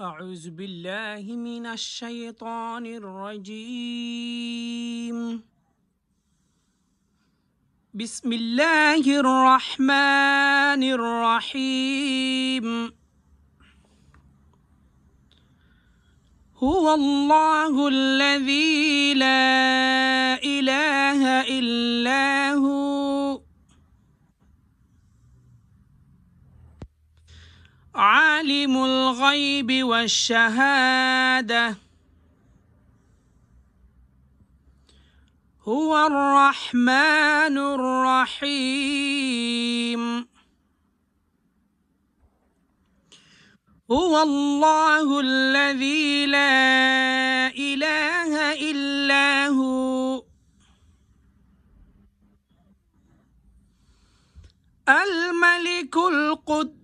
أعوذ بالله من الشيطان الرجيم بسم الله الرحمن الرحيم هو الله الذي لا إله إلا هو عالم الغيب والشهادة هو الرحمن الرحيم هو الله الذي لا إله إلا هو الملك القدس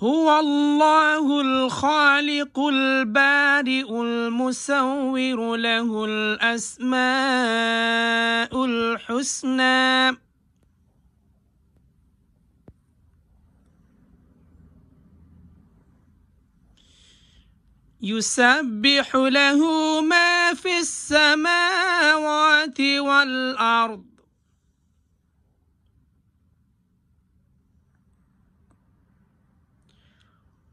هو الله الخالق البارئ المسور له الأسماء الحسنى يسبح له ما في السماوات والأرض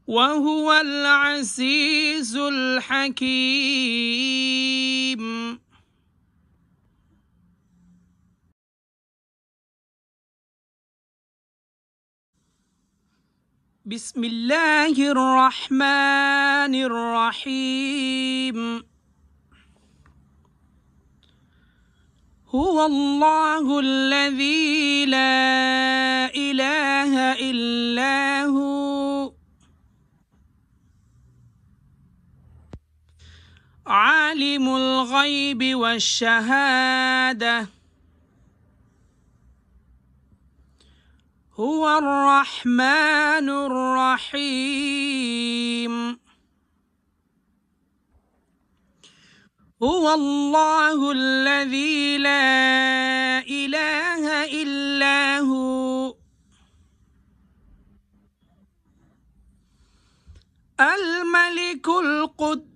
وهو العزيز الحكيم بسم الله الرحمن الرحيم هو الله الذي لا إله إلا هو عالم الغيب والشهادة هو الرحمن الرحيم هو الله الذي لا إله إلا هو الملك القدس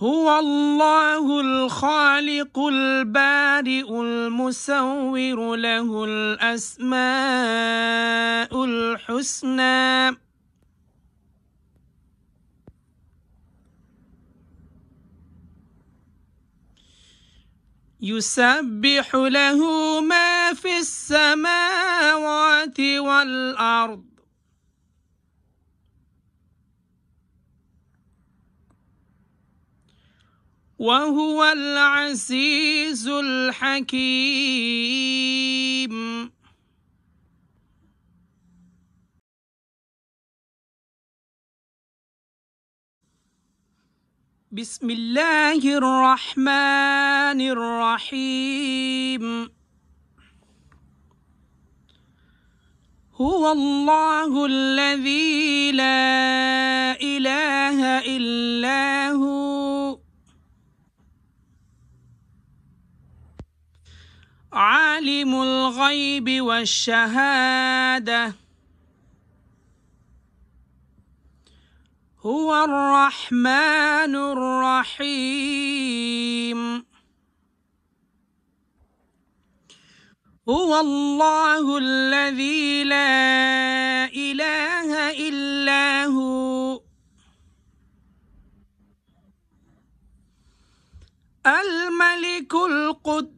هو الله الخالق البارئ المسور له الأسماء الحسنى يسبح له ما في السماوات والأرض وهو العزيز الحكيم بسم الله الرحمن الرحيم هو الله الذي لا إله إلا هو عالم الغيب والشهادة هو الرحمن الرحيم هو الله الذي لا إله إلا هو الملك القدس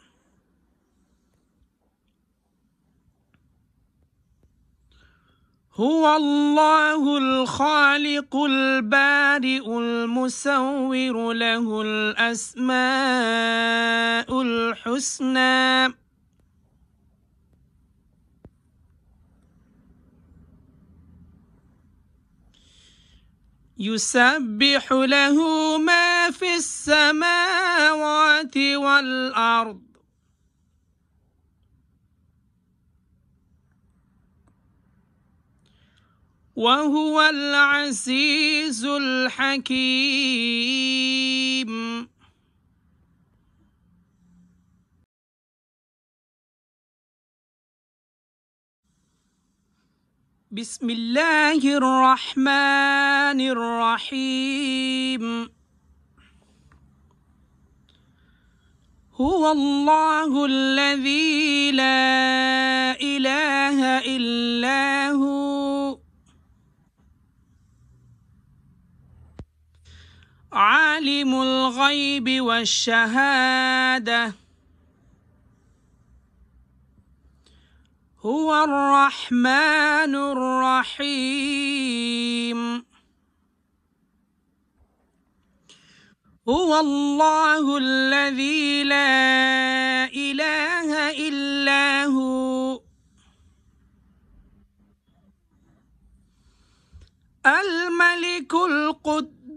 هو الله الخالق البارئ المسور له الأسماء الحسنى يسبح له ما في السماوات والأرض وهو العزيز الحكيم بسم الله الرحمن الرحيم هو الله الذي لا إله إلا هو عالم الغيب والشهادة هو الرحمن الرحيم هو الله الذي لا إله إلا هو الملك القدس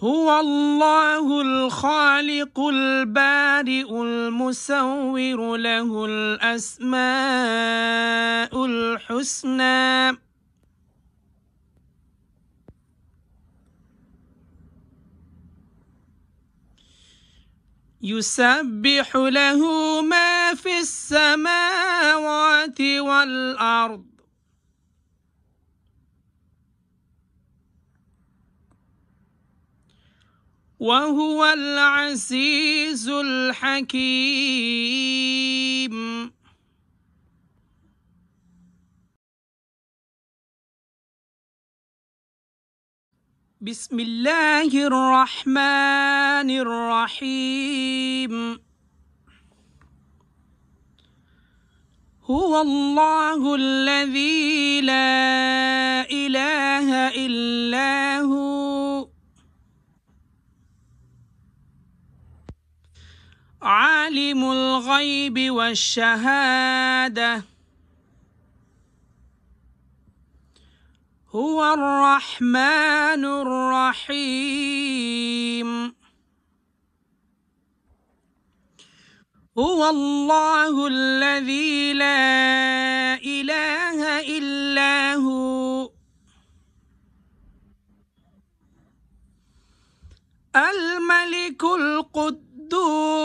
هو الله الخالق البارئ المسور له الأسماء الحسنى يسبح له ما في السماوات والأرض وهو العزيز الحكيم بسم الله الرحمن الرحيم هو الله الذي لا إله إلا هو عالم الغيب والشهادة هو الرحمن الرحيم هو الله الذي لا إله إلا هو الملك القدوس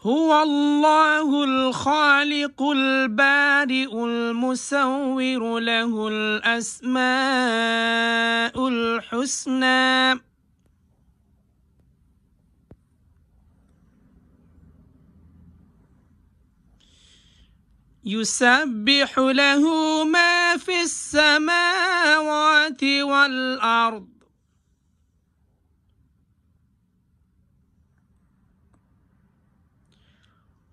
هو الله الخالق البارئ المسور له الأسماء الحسنى يسبح له ما في السماوات والأرض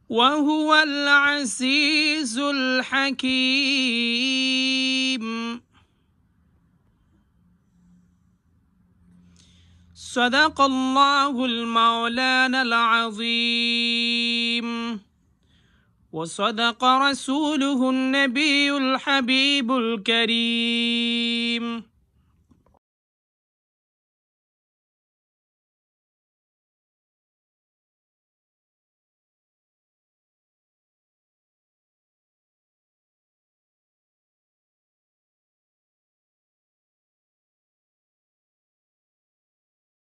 وهو العزيز الحكيم صدق الله المولانا العظيم وصدق رسوله النبي الحبيب الكريم